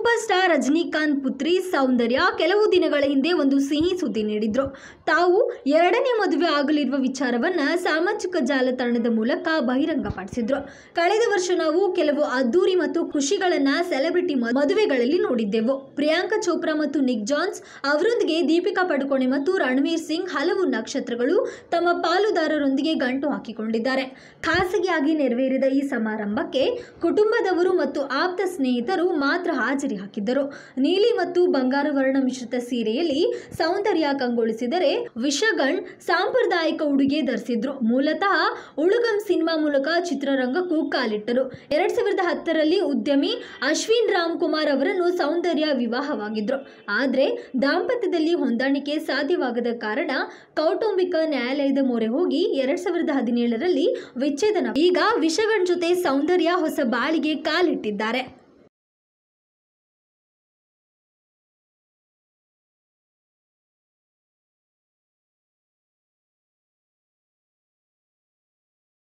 super star Rajinikanth ಪುತ್ರಿ ಸೌಂದರ್ಯ ಕೆಲವು ದಿನಗಳ ಹಿಂದೆ ಒಂದು ಸಿಹಿ ಸುದ್ದಿ ನೀಡಿದ್ರು ತಾವು ಎರಡನೇ ಮದುವೆ ಆಗಲಿರುವ ವಿಚಾರವನ್ನು ಸಾಮಾಜಿಕ ಜಾಲತಾಣದ ಮೂಲಕ ಬಹಿರಂಗಪಡಿಸಿದ್ರು ಕಳೆದ ವರ್ಷ ನಾವು ಕೆಲವು ಅದ್ದೂರಿ ಮತ್ತು ಖುಷಿಗಳನ್ನ ಸೆಲೆಬ್ರಿಟಿ ಮದುವೆಗಳಲ್ಲಿ ನೋಡಿದ್ದೆವು ಪ್ರಿಯಾಂಕಾ ಚೋಪ್ರಾ ಮತ್ತು ನಿಕ್ ಜಾನ್ಸ್ ಅವರೊಂದಿಗೆ ದೀಪಿಕಾ ಪಡುಕೋಣೆ ಮತ್ತು ರಣವೀರ್ ಸಿಂಗ್ ಹಲವು ನಕ್ಷತ್ರಗಳು ತಮ್ಮ ಪಾಲುದಾರರೊಂದಿಗೆ ಗಂಟು ಹಾಕಿಕೊಂಡಿದ್ದಾರೆ ಖಾಸಗಿಯಾಗಿ ನೆರವೇರಿದ ಈ ಸಮಾರಂಭಕ್ಕೆ ಕುಟುಂಬದವರು ಮತ್ತು ಆಪ್ತ ಸ್ನೇಹಿತರು ಮಾತ್ರ ಹಾಜರು ಸೀರೆ ಹಾಕಿದ್ದರು ನೀಲಿ ಮತ್ತು ಬಂಗಾರ ವರ್ಣ ಮಿಶ್ರಿತ ಸೀರೆಯಲ್ಲಿ ಸೌಂದರ್ಯ ಕಂಗೊಳಿಸಿದರೆ ವಿಷಗಣ್ ಸಾಂಪ್ರದಾಯಿಕ ಉಡುಗೆ ಧರಿಸಿದ್ರು ಮೂಲತಃ ಉಳುಗಂ ಸಿನಿಮಾ ಮೂಲಕ ಚಿತ್ರರಂಗಕ್ಕೂ ಕಾಲಿಟ್ಟರು ಎರಡ್ ಸಾವಿರದ ಹತ್ತರಲ್ಲಿ ಉದ್ಯಮಿ ಅಶ್ವಿನ್ ರಾಮ್ ಕುಮಾರ್ ಅವರನ್ನು ಸೌಂದರ್ಯ ವಿವಾಹವಾಗಿದ್ರು ಆದರೆ ದಾಂಪತ್ಯದಲ್ಲಿ ಹೊಂದಾಣಿಕೆ ಸಾಧ್ಯವಾಗದ ಕಾರಣ ಕೌಟುಂಬಿಕ ನ್ಯಾಯಾಲಯದ ಮೊರೆ ಹೋಗಿ ಎರಡ್ ಸಾವಿರದ ಹದಿನೇಳರಲ್ಲಿ ವಿಚ್ಛೇದನ ಈಗ ವಿಷಗಣ್ ಜೊತೆ ಸೌಂದರ್ಯ ಹೊಸ ಬಾಳಿಗೆ ಕಾಲಿಟ್ಟಿದ್ದಾರೆ